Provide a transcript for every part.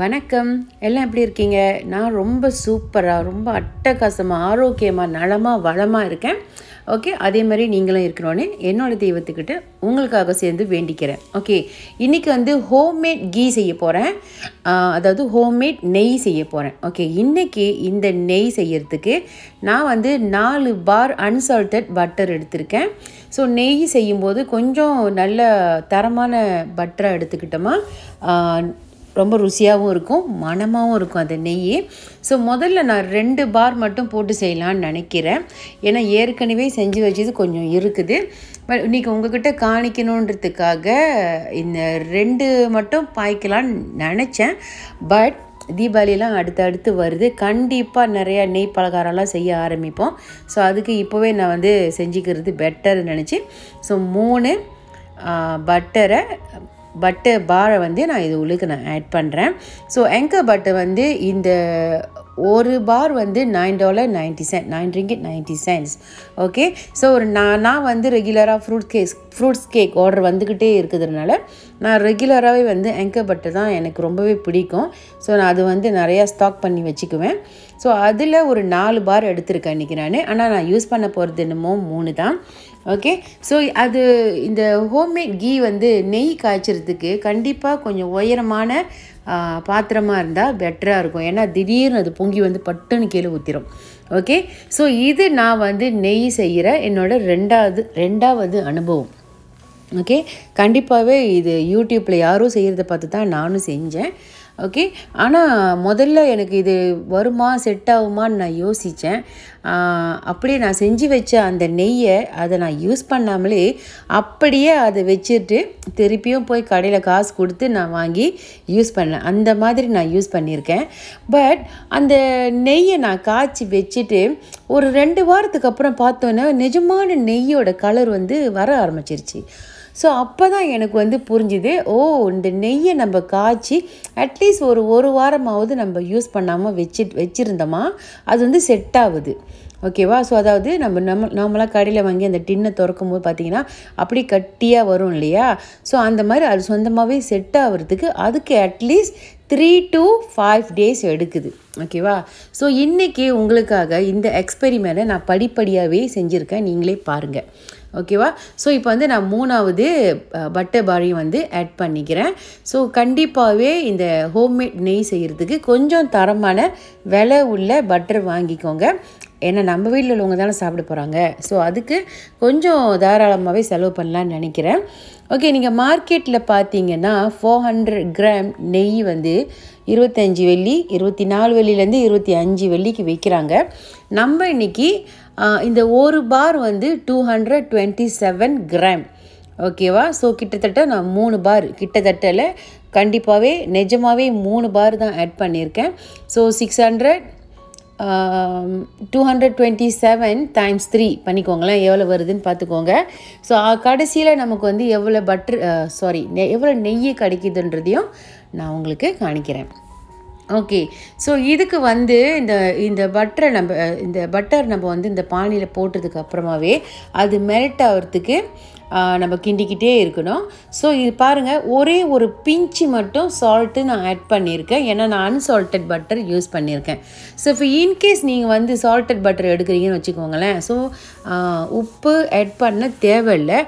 வணக்கம் எல்லாம் எப்படி இருக்கீங்க நான் ரொம்ப சூப்பராக ரொம்ப அட்டகாசமாக ஆரோக்கியமாக நலமாக வளமாக இருக்கேன் ஓகே அதே மாதிரி நீங்களும் இருக்கணும்னு என்னோடய தெய்வத்துக்கிட்ட உங்களுக்காக சேர்ந்து வேண்டிக்கிறேன் ஓகே இன்றைக்கி வந்து ஹோம்மேட் கீ செய்ய போகிறேன் அதாவது ஹோம்மேட் நெய் செய்ய போகிறேன் ஓகே இன்றைக்கி இந்த நெய் செய்கிறதுக்கு நான் வந்து நாலு பார் அன்சால்டட் பட்டர் எடுத்திருக்கேன் ஸோ நெய் செய்யும்போது கொஞ்சம் நல்ல தரமான பட்டரை எடுத்துக்கிட்டோமா ரொம்ப ருசியாகவும் இருக்கும் மனமாகவும் இருக்கும் அந்த நெய் ஸோ முதல்ல நான் ரெண்டு பார் மட்டும் போட்டு செய்யலான்னு நினைக்கிறேன் ஏன்னா ஏற்கனவே செஞ்சு வச்சது கொஞ்சம் இருக்குது பட் இன்றைக்கி உங்ககிட்ட காணிக்கணுன்றதுக்காக இந்த ரெண்டு மட்டும் பாய்க்கலான்னு நினச்சேன் பட் தீபாவளிலாம் அடுத்தடுத்து வருது கண்டிப்பாக நிறையா நெய் பலகாரம்லாம் செய்ய ஆரம்பிப்போம் ஸோ அதுக்கு இப்போவே நான் வந்து செஞ்சுக்கிறது பெட்டர்னு நினச்சி ஸோ மூணு பட்டரை பட்டு பாரை வந்து நான் இது உள்ளுக்கு நான் ஆட் பண்ணுறேன் ஸோ எங்கர் பட்டு வந்து இந்த ஒரு பார் வந்து nine dollar ninety cent nine ringgit ninety cents okay so ஒரு நான் நான் வந்து ரெகுலராக fruit cakes fruits cake order வந்துக்கிட்டே இருக்கிறதுனால நான் ரெகுலராகவே வந்து எங்கர் பட்டு தான் எனக்கு ரொம்பவே பிடிக்கும் ஸோ நான் அது வந்து நிறையா ஸ்டாக் பண்ணி வச்சுக்குவேன் ஸோ அதில் ஒரு நாலு பார் எடுத்திருக்கேன் இன்றைக்கி நான் ஆனால் நான் யூஸ் பண்ண போகிறது என்னமோ மூணு தான் ஓகே ஸோ அது இந்த ஹோம்மேட் கீ வந்து நெய் காய்ச்சறதுக்கு கண்டிப்பாக கொஞ்சம் உயரமான பாத்திரமாக இருந்தால் பெட்டராக இருக்கும் ஏன்னா திடீர்னு அது பொங்கி வந்து பட்டுன்னு கீழே ஊற்றிடும் ஓகே ஸோ இது நான் வந்து நெய் செய்கிற என்னோடய ரெண்டாவது ரெண்டாவது அனுபவம் ஓகே கண்டிப்பாகவே இது யூடியூப்பில் யாரும் செய்கிறத பார்த்து தான் நானும் செஞ்சேன் ஓகே ஆனால் முதல்ல எனக்கு இது வருமா செட் ஆகுமான்னு நான் யோசித்தேன் அப்படியே நான் செஞ்சு வச்ச அந்த நெய்யை அதை நான் யூஸ் பண்ணாமலே அப்படியே அதை வச்சுட்டு திருப்பியும் போய் கடையில் காசு கொடுத்து நான் வாங்கி யூஸ் பண்ணேன் அந்த மாதிரி நான் யூஸ் பண்ணியிருக்கேன் பட் அந்த நெய்யை நான் காய்ச்சி வச்சுட்டு ஒரு ரெண்டு வாரத்துக்கு அப்புறம் பார்த்தோன்னா நிஜமான நெய்யோட கலர் வந்து வர ஆரம்பிச்சிருச்சு ஸோ அப்போ தான் எனக்கு வந்து புரிஞ்சுது ஓ இந்த நெய்யை நம்ம காய்ச்சி அட்லீஸ்ட் ஒரு ஒரு வாரமாவது நம்ம யூஸ் பண்ணாமல் வச்சு வச்சுருந்தோமா அது வந்து செட் ஆகுது ஓகேவா ஸோ அதாவது நம்ம நம்ம நார்மலாக கடையில் வாங்கி அந்த டின்னை திறக்கும் போது பார்த்திங்கன்னா அப்படி கட்டியாக வரும் இல்லையா ஸோ அந்த மாதிரி அது சொந்தமாகவே செட் ஆகிறதுக்கு அதுக்கு at least three to five days எடுக்குது ஓகேவா ஸோ இன்றைக்கி உங்களுக்காக இந்த எக்ஸ்பெரிமெண்ட்டை நான் படிப்படியாகவே செஞ்சுருக்கேன் நீங்களே பாருங்கள் ஓகேவா ஸோ இப்போ வந்து நான் மூணாவது பட்டை பாரி வந்து ஆட் பண்ணிக்கிறேன் ஸோ கண்டிப்பாகவே இந்த ஹோம்மேட் நெய் செய்கிறதுக்கு கொஞ்சம் தரமான விலை உள்ள பட்டர் வாங்கிக்கோங்க ஏன்னா நம்ம வீட்டில் உள்ளவங்க தானே சாப்பிட போகிறாங்க ஸோ அதுக்கு கொஞ்சம் தாராளமாகவே செலவு பண்ணலான்னு நினைக்கிறேன் ஓகே நீங்கள் மார்க்கெட்டில் பார்த்தீங்கன்னா ஃபோர் ஹண்ட்ரட் கிராம் நெய் வந்து இருபத்தஞ்சி வெள்ளி இருபத்தி நாலு வெள்ளிலேருந்து இருபத்தி அஞ்சு வெள்ளிக்கு விற்கிறாங்க நம்ம இன்றைக்கி இந்த ஒரு பார் வந்து two hundred twenty seven gram ஓகேவா ஸோ கிட்டத்தட்ட நான் மூணு பார் கிட்டத்தட்டில் கண்டிப்பாகவே நிஜமாகவே மூணு பார் தான் ஆட் பண்ணியிருக்கேன் so six hundred two hundred twenty seven times three பண்ணிக்கோங்களேன் எவ்வளோ வருதுன்னு பார்த்துக்கோங்க ஸோ கடைசியில் நமக்கு வந்து எவ்வளோ பட்டர் சாரி எவ்வளோ நெய் கிடைக்குதுன்றதையும் நான் உங்களுக்கு காணிக்கிறேன் ஓகே ஸோ இதுக்கு வந்து இந்த இந்த பட்டரை நம்ம இந்த பட்டர் நம்ம வந்து இந்த பானியில் போட்டதுக்கு அப்புறமாவே அது மெல்ட் ஆகிறதுக்கு நம்ம கிண்டிக்கிட்டே இருக்கணும் ஸோ இது பாருங்கள் ஒரே ஒரு பிஞ்சு மட்டும் சால்ட்டு நான் ஆட் பண்ணியிருக்கேன் ஏன்னா நான் அன்சால்டட் பட்டர் யூஸ் பண்ணியிருக்கேன் ஸோ இப்போ இன்கேஸ் நீங்கள் வந்து சால்டட் பட்டர் எடுக்கிறீங்கன்னு வச்சுக்கோங்களேன் ஸோ உப்பு ஆட் பண்ண தேவையில்லை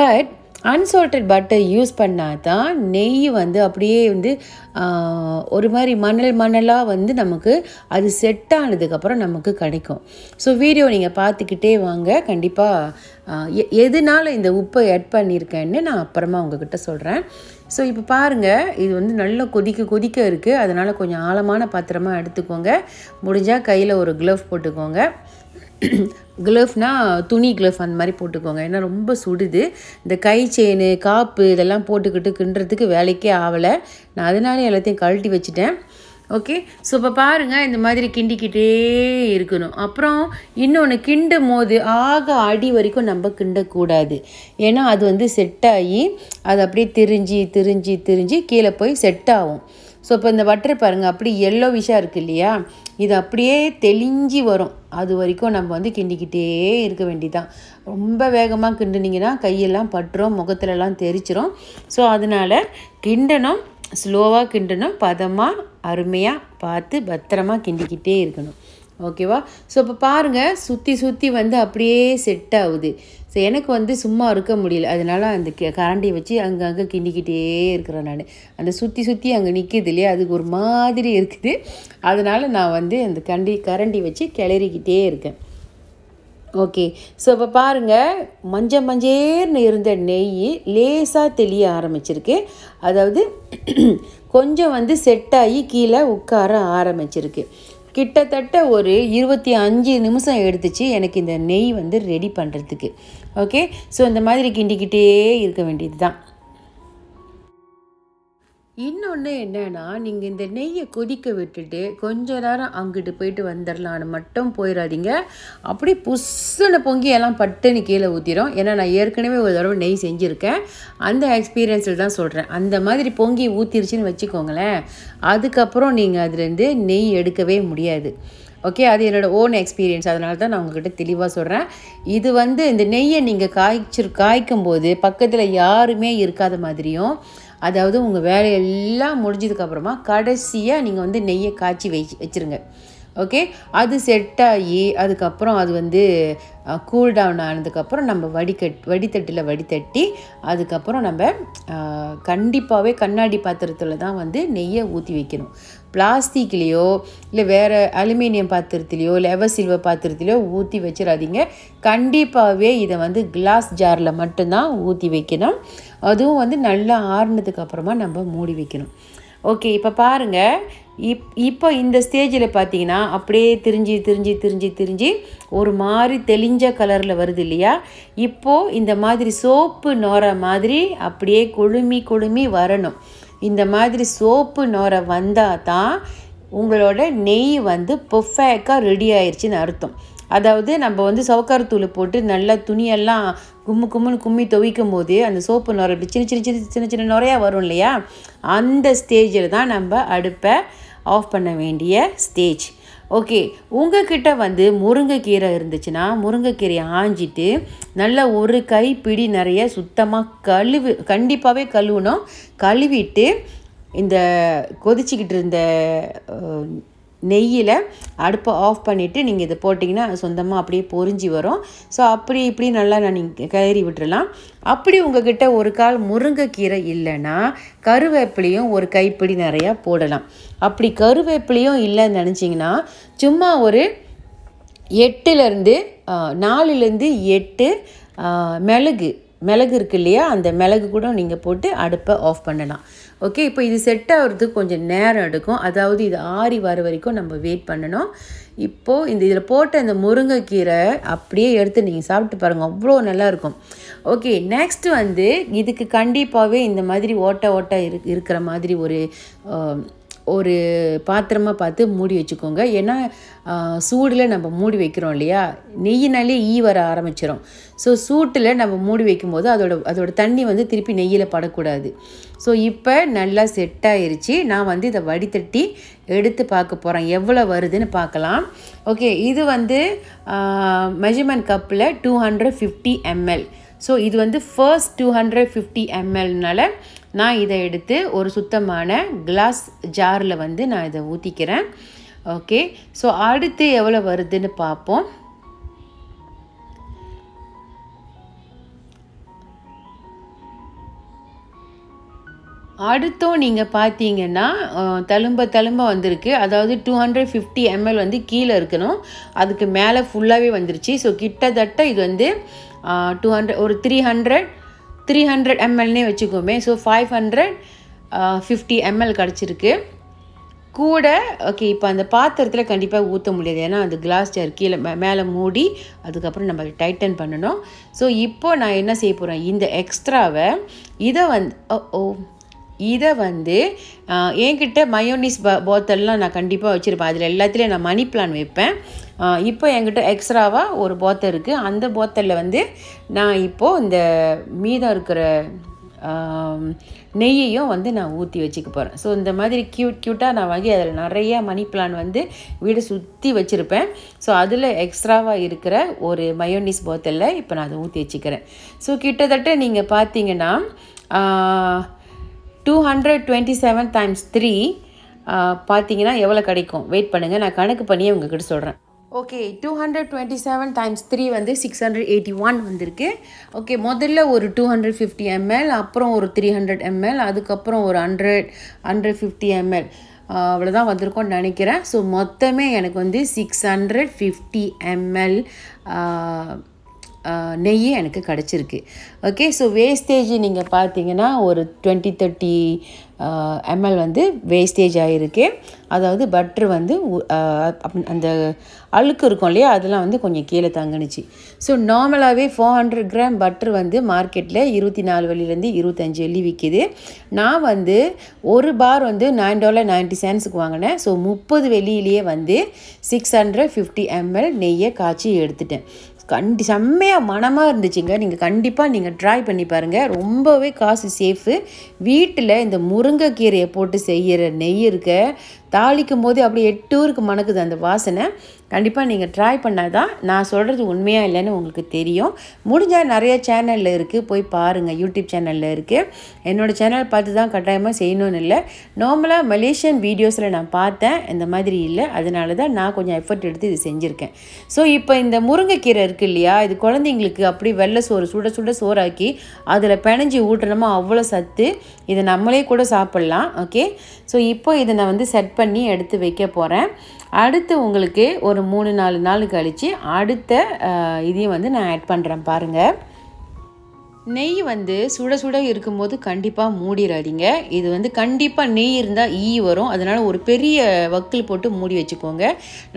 பட் அன்சால்டட் பட்டர் யூஸ் பண்ணால் தான் நெய் வந்து அப்படியே வந்து ஒரு மாதிரி மணல் மணலாக வந்து நமக்கு அது செட் ஆனதுக்கப்புறம் நமக்கு கிடைக்கும் ஸோ வீடியோ நீங்கள் பார்த்துக்கிட்டே வாங்க கண்டிப்பாக எதனால இந்த உப்பை ஆட் பண்ணியிருக்கேன்னு நான் அப்புறமா உங்ககிட்ட சொல்கிறேன் ஸோ இப்போ பாருங்கள் இது வந்து நல்லா கொதிக்க கொதிக்க இருக்குது அதனால் கொஞ்சம் ஆழமான பாத்திரமாக எடுத்துக்கோங்க முடிஞ்சால் கையில் ஒரு க்ளவ் போட்டுக்கோங்க க்ளவ்னால் துணி க்ளவ் அந்த மாதிரி போட்டுக்கோங்க ஏன்னா ரொம்ப சுடுது இந்த கை செயின் காப்பு இதெல்லாம் போட்டுக்கிட்டு கிண்டுறதுக்கு வேலைக்கே ஆகலை நான் அதனால எல்லாத்தையும் கழட்டி வச்சுட்டேன் ஓகே ஸோ இப்போ பாருங்கள் இந்த மாதிரி கிண்டிக்கிட்டே இருக்கணும் அப்புறம் இன்னொன்று கிண்டும் போது ஆக அடி வரைக்கும் நம்ம கிண்டக்கூடாது ஏன்னா அது வந்து செட் ஆகி அது அப்படியே திரிஞ்சு திரிஞ்சு திரிஞ்சு கீழே போய் செட் ஆகும் ஸோ இப்போ இந்த வட்டரை பாருங்கள் அப்படி எல்லோ விஷாக இருக்குது இல்லையா இது அப்படியே தெளிஞ்சு வரும் அது வரைக்கும் நம்ம வந்து கிண்டிக்கிட்டே இருக்க வேண்டிதான் ரொம்ப வேகமாக கிண்டுனிங்கன்னா கையெல்லாம் பட்டுரும் முகத்துலலாம் தெரிச்சிரும் ஸோ அதனால் கிண்டனும் ஸ்லோவாக கிண்டனும் பதமாக அருமையாக பார்த்து பத்திரமாக கிண்டிக்கிட்டே இருக்கணும் ஓகேவா ஸோ இப்போ பாருங்கள் சுற்றி சுற்றி வந்து அப்படியே செட் ஆகுது ஸோ எனக்கு வந்து சும்மா இருக்க முடியல அதனால் அந்த கரண்டியை வச்சு அங்கங்கே கிண்டிக்கிட்டே இருக்கிறேன் நான் அந்த சுற்றி சுற்றி அங்கே நிற்கிது இல்லையா அதுக்கு ஒரு மாதிரி இருக்குது அதனால் நான் வந்து அந்த கண்டி கரண்டி வச்சு கிளறிக்கிட்டே இருக்கேன் ஓகே ஸோ இப்போ பாருங்கள் மஞ்ச மஞ்சேர்னு இருந்த நெய் லேசாக தெளிய ஆரம்பிச்சிருக்கு அதாவது கொஞ்சம் வந்து செட்டாகி கீழே உட்கார ஆரம்பிச்சிருக்கு கிட்டத்தட்ட ஒரு இருபத்தி அஞ்சு நிமிஷம் எடுத்துச்சு எனக்கு இந்த நெய் வந்து ரெடி பண்ணுறதுக்கு ஓகே ஸோ இந்த மாதிரி கிண்டிக்கிட்டே இருக்க வேண்டியது தான் இன்னொன்று என்னென்னா நீங்கள் இந்த நெய்யை கொதிக்க விட்டுட்டு கொஞ்ச நேரம் அங்கிட்டு போயிட்டு வந்துடலான்னு மட்டும் போயிடாதீங்க அப்படி புஸ்ஸுன்னு பொங்கி எல்லாம் பட்டுன்னு கீழே ஊற்றிடும் ஏன்னா நான் ஏற்கனவே ஒரு தடவை நெய் செஞ்சுருக்கேன் அந்த எக்ஸ்பீரியன்ஸில் தான் சொல்கிறேன் அந்த மாதிரி பொங்கி ஊற்றிருச்சுன்னு வச்சுக்கோங்களேன் அதுக்கப்புறம் நீங்கள் அதுலேருந்து நெய் எடுக்கவே முடியாது ஓகே அது என்னோடய ஓன் எக்ஸ்பீரியன்ஸ் அதனால தான் நான் உங்ககிட்ட தெளிவாக சொல்கிறேன் இது வந்து இந்த நெய்யை நீங்கள் காய்ச்சி காய்க்கும் போது பக்கத்தில் யாருமே இருக்காத மாதிரியும் அதாவது உங்கள் வேலையெல்லாம் முடிஞ்சதுக்கப்புறமா கடைசியாக நீங்கள் வந்து நெய்யை காய்ச்சி வை வச்சுருங்க ஓகே அது செட் ஆகி அதுக்கப்புறம் அது வந்து கூல் டவுன் ஆனதுக்கப்புறம் நம்ம வடிகட் வடித்தட்டில் வடித்தட்டி அதுக்கப்புறம் நம்ம கண்டிப்பாகவே கண்ணாடி பாத்திரத்தில் தான் வந்து நெய்யை ஊற்றி வைக்கணும் பிளாஸ்டிக்லேயோ இல்லை வேறு அலுமினியம் பாத்திரத்துலேயோ லெவர் சில்வர் பாத்திரத்திலையோ ஊற்றி வச்சிடாதீங்க கண்டிப்பாகவே இதை வந்து கிளாஸ் ஜாரில் மட்டும்தான் ஊற்றி வைக்கணும் அதுவும் வந்து நல்லா ஆறுனதுக்கு அப்புறமா நம்ம மூடி வைக்கணும் ஓகே இப்போ பாருங்கள் இப் இப்போ இந்த ஸ்டேஜில் பார்த்தீங்கன்னா அப்படியே திரிஞ்சு திரிஞ்சு திரிஞ்சு திரிஞ்சு ஒரு மாதிரி தெளிஞ்ச கலரில் வருது இல்லையா இப்போது இந்த மாதிரி சோப்பு நோர மாதிரி அப்படியே கொழுமி கொழுமி வரணும் இந்த மாதிரி சோப்பு நோர வந்தால் தான் உங்களோட நெய் வந்து பர்ஃபெக்டாக ரெடி ஆயிடுச்சுன்னு அர்த்தம் அதாவது நம்ம வந்து சவுக்கார் தூள் போட்டு நல்லா துணியெல்லாம் கும்மு கும்முன்னு கும்மி துவைக்கும் போது அந்த சோப்பு நுரை சின்ன சின்ன சின்ன சின்ன சின்ன நுரையாக வரும் இல்லையா அந்த ஸ்டேஜில் தான் நம்ம அடுப்பை ஆஃப் பண்ண வேண்டிய ஸ்டேஜ் ஓகே உங்ககிட்ட வந்து முருங்கைக்கீரை இருந்துச்சுன்னா முருங்கைக்கீரை ஆஞ்சிட்டு நல்லா ஒரு கை பிடி நிறைய சுத்தமாக கழுவு கண்டிப்பாகவே கழுவணும் கழுவிட்டு இந்த கொதிச்சிக்கிட்டு இருந்த நெய்யில் அடுப்பை ஆஃப் பண்ணிவிட்டு நீங்கள் இதை போட்டிங்கன்னா சொந்தமாக அப்படியே பொறிஞ்சி வரும் ஸோ அப்படி இப்படி நல்லா நான் நீங்கள் கயிறி விட்டுடலாம் அப்படி உங்ககிட்ட ஒரு கால் முருங்கைக்கீரை இல்லைன்னா கருவேப்பிலையும் ஒரு கைப்பிடி நிறையா போடலாம் அப்படி கருவேப்பிலையும் இல்லைன்னு நினச்சிங்கன்னா சும்மா ஒரு எட்டுலேருந்து நாலுலேருந்து எட்டு மிளகு மிளகு இருக்கு இல்லையா அந்த மிளகு கூட நீங்கள் போட்டு அடுப்பை ஆஃப் பண்ணலாம் ஓகே இப்போ இது செட் ஆகிறதுக்கு கொஞ்சம் நேரம் எடுக்கும் அதாவது இது ஆறி வர வரைக்கும் நம்ம வெயிட் பண்ணணும் இப்போது இந்த இதில் போட்ட இந்த முருங்கைக்கீரை அப்படியே எடுத்து நீங்கள் சாப்பிட்டு பாருங்கள் அவ்வளோ நல்லாயிருக்கும் ஓகே நெக்ஸ்ட் வந்து இதுக்கு கண்டிப்பாகவே இந்த மாதிரி ஓட்ட ஓட்ட இரு இருக்கிற மாதிரி ஒரு ஒரு பாத்திரமாக பார்த்து மூடி வச்சுக்கோங்க ஏன்னா சூடில் நம்ம மூடி வைக்கிறோம் இல்லையா நெய்யினாலே ஈ வர ஆரம்பிச்சிடும் ஸோ சூட்டில் நம்ம மூடி வைக்கும்போது அதோட அதோட தண்ணி வந்து திருப்பி நெய்யில் படக்கூடாது ஸோ இப்போ நல்லா செட் ஆயிருச்சு நான் வந்து இதை வடித்தட்டி எடுத்து பார்க்க போகிறேன் எவ்வளோ வருதுன்னு பார்க்கலாம் ஓகே இது வந்து மெஷர்மெண்ட் கப்பில் two hundred fifty ML so இது வந்து ஃபர்ஸ்ட் டூ ஹண்ட்ரட் ஃபிஃப்டி எம்எல்னால நான் இதை எடுத்து ஒரு சுத்தமான கிளாஸ் ஜாரில் வந்து நான் இதை ஊற்றிக்கிறேன் ஓகே ஸோ அடுத்து எவ்வளோ வருதுன்னு பார்ப்போம் அடுத்தும் நீங்கள் பார்த்தீங்கன்னா தழும்ப தழும்ப வந்திருக்கு அதாவது டூ ஹண்ட்ரட் ஃபிஃப்டி எம்எல் வந்து கீழே இருக்கணும் அதுக்கு மேலே ஃபுல்லாகவே வந்துருச்சு ஸோ கிட்டத்தட்ட இது வந்து டூ ஹண்ட்ரட் ஒரு த்ரீ ஹண்ட்ரட் த்ரீ ஹண்ட்ரட் எம்எல்னே வச்சுக்கோமே so five hundred fifty ML கிடச்சிருக்கு கூட ஓகே இப்போ அந்த பாத்திரத்தில் கண்டிப்பாக ஊற்ற முடியாது ஏன்னா அந்த கிளாஸ் ஜார் கீழே மேலே மூடி அதுக்கப்புறம் நம்ம டைட்டன் பண்ணணும் ஸோ இப்போது நான் என்ன செய்ய போகிறேன் இந்த எக்ஸ்ட்ராவை இதை வந்து ஓ oh, oh. இதை வந்து என்கிட்ட மயோனிஸ் ப போத்தல்லாம் நான் கண்டிப்பாக வச்சுருப்பேன் அதில் எல்லாத்துலேயும் நான் மணி பிளான் வைப்பேன் இப்போ என்கிட்ட எக்ஸ்ட்ராவாக ஒரு போத்தல் இருக்குது அந்த போத்தலில் வந்து நான் இப்போது இந்த மீதம் இருக்கிற நெய்யையும் வந்து நான் ஊற்றி வச்சுக்க போகிறேன் ஸோ இந்த மாதிரி க்யூட் க்யூட்டாக நான் வாங்கி அதில் நிறையா மணி பிளான் வந்து வீடு சுற்றி வச்சுருப்பேன் ஸோ அதில் எக்ஸ்ட்ராவாக இருக்கிற ஒரு மயோனிஸ் போத்தலில் இப்போ நான் அதை ஊற்றி வச்சுக்கிறேன் ஸோ கிட்டத்தட்ட நீங்கள் பார்த்தீங்கன்னா two hundred twenty seven times three பார்த்தீங்கன்னா எவ்வளோ கிடைக்கும் வெயிட் பண்ணுங்கள் நான் கணக்கு பண்ணி உங்ககிட்ட சொல்கிறேன் okay two hundred twenty seven times three வந்து சிக்ஸ் ஹண்ட்ரட் எயிட்டி ஒன் வந்திருக்கு ஓகே முதல்ல ஒரு டூ ஹண்ட்ரட் ஃபிஃப்டி எம்எல் அப்புறம் ஒரு த்ரீ ஹண்ட்ரட் எம்எல் அதுக்கப்புறம் ஒரு ஹண்ட்ரட் ஹண்ட்ரட் ஃபிஃப்டி எம்எல் அவ்வளோதான் வந்திருக்கோம்னு நினைக்கிறேன் ஸோ மொத்தமே எனக்கு வந்து சிக்ஸ் ஹண்ட்ரட் ஃபிஃப்டி எம்எல் நெய்யும் எனக்கு கிடச்சிருக்கு ஓகே ஸோ வேஸ்டேஜ் நீங்கள் பார்த்தீங்கன்னா ஒரு டுவெண்ட்டி தேர்ட்டி எம்எல் வந்து வேஸ்டேஜ் ஆகிருக்கு அதாவது பட்ரு வந்து அந்த அழுக்கு இருக்கும் இல்லையா அதெல்லாம் வந்து கொஞ்சம் கீழே தங்கினுச்சு ஸோ நார்மலாகவே ஃபோர் ஹண்ட்ரட் கிராம் பட்ரு வந்து மார்க்கெட்டில் இருபத்தி நாலு வழியிலேருந்து இருபத்தஞ்சி வெள்ளி விற்கிது நான் வந்து ஒரு பார் வந்து நைன் டாலர் நைன்ட்டி சென்ஸுக்கு வாங்கினேன் ஸோ முப்பது வெளியிலேயே வந்து சிக்ஸ் ஹண்ட்ரட் ஃபிஃப்டி எம்எல் நெய்யை காய்ச்சி எடுத்துட்டேன் கண்டி செம்மையாக மனமாக இருந்துச்சுங்க நீங்கள் கண்டிப்பாக நீங்கள் ட்ரை பண்ணி பாருங்கள் ரொம்பவே காசு சேஃபு வீட்டில் இந்த முருங்கைக்கீரையை போட்டு செய்கிற நெய் இருக்க தாளிக்கும் போது அப்படியே ஊருக்கு மணக்குது அந்த வாசனை கண்டிப்பாக நீங்கள் ட்ரை பண்ணால் தான் நான் சொல்கிறது உண்மையாக இல்லைன்னு உங்களுக்கு தெரியும் முடிஞ்சால் நிறைய சேனலில் இருக்குது போய் பாருங்கள் யூடியூப் சேனலில் இருக்குது என்னோடய சேனல் பார்த்து தான் கட்டாயமாக செய்யணும்னு இல்லை நார்மலாக மலேசியன் வீடியோஸில் நான் பார்த்தேன் இந்த மாதிரி இல்லை அதனால தான் நான் கொஞ்சம் எஃபர்ட் எடுத்து இது செஞ்சுருக்கேன் ஸோ இப்போ இந்த முருங்கைக்கீரை இருக்குது இல்லையா இது குழந்தைங்களுக்கு அப்படி வெள்ளை சோறு சுட சுட சோறாக்கி அதில் பிணைஞ்சி ஊட்டணுமா அவ்வளோ சத்து இதை நம்மளே கூட சாப்பிட்லாம் ஓகே ஸோ இப்போ இதை நான் வந்து செட் பண்ணி எடுத்து வைக்க போகிறேன் அடுத்து உங்களுக்கு ஒரு மூணு நாலு நாள் கழித்து அடுத்த இதையும் வந்து நான் ஆட் பண்ணுறேன் பாருங்கள் நெய் வந்து சுட சுட இருக்கும்போது கண்டிப்பாக மூடிடாதீங்க இது வந்து கண்டிப்பாக நெய் இருந்தால் ஈ வரும் அதனால் ஒரு பெரிய வக்கில் போட்டு மூடி வச்சுக்கோங்க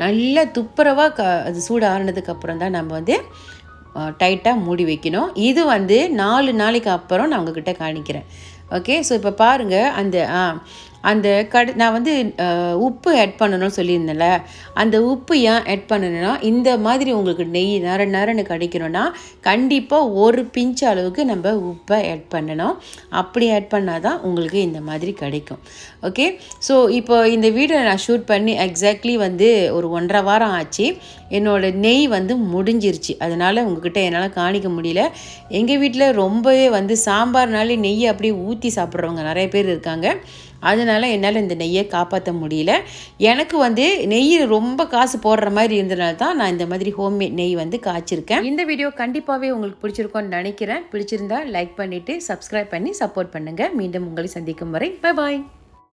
நல்லா துப்புரவாக க அது சூடு ஆறினதுக்கப்புறம் தான் நம்ம வந்து டைட்டாக மூடி வைக்கணும் இது வந்து நாலு நாளைக்கு அப்புறம் நான் உங்ககிட்ட காணிக்கிறேன் ஓகே ஸோ இப்போ பாருங்கள் அந்த அந்த கடு நான் வந்து உப்பு ஆட் பண்ணணும்னு சொல்லியிருந்தேன்ல அந்த உப்பு ஏன் ஆட் பண்ணணும்னா இந்த மாதிரி உங்களுக்கு நெய் நர நேரம்னு கிடைக்கணும்னா கண்டிப்பாக ஒரு பிஞ்ச் அளவுக்கு நம்ம உப்பை ஆட் பண்ணணும் அப்படி ஆட் பண்ணால் தான் உங்களுக்கு இந்த மாதிரி கிடைக்கும் ஓகே ஸோ இப்போ இந்த வீடியோ நான் ஷூட் பண்ணி எக்ஸாக்ட்லி வந்து ஒரு ஒன்றரை வாரம் ஆச்சு என்னோடய நெய் வந்து முடிஞ்சிருச்சு அதனால் உங்ககிட்ட என்னால் காணிக்க முடியல எங்கள் வீட்டில் ரொம்பவே வந்து சாம்பார்னாலே நெய் அப்படியே ஊற்றி சாப்பிட்றவங்க நிறைய பேர் இருக்காங்க அதனால் என்னால் இந்த நெய்யை காப்பாற்ற முடியல எனக்கு வந்து நெய் ரொம்ப காசு போடுற மாதிரி இருந்தனால தான் நான் இந்த மாதிரி ஹோம்மேட் நெய் வந்து காய்ச்சிருக்கேன் இந்த வீடியோ கண்டிப்பாகவே உங்களுக்கு பிடிச்சிருக்கோம்னு நினைக்கிறேன் பிடிச்சிருந்தா லைக் பண்ணிவிட்டு சப்ஸ்கிரைப் பண்ணி சப்போர்ட் பண்ணுங்கள் மீண்டும் உங்களை சந்திக்கும் வரை பாய்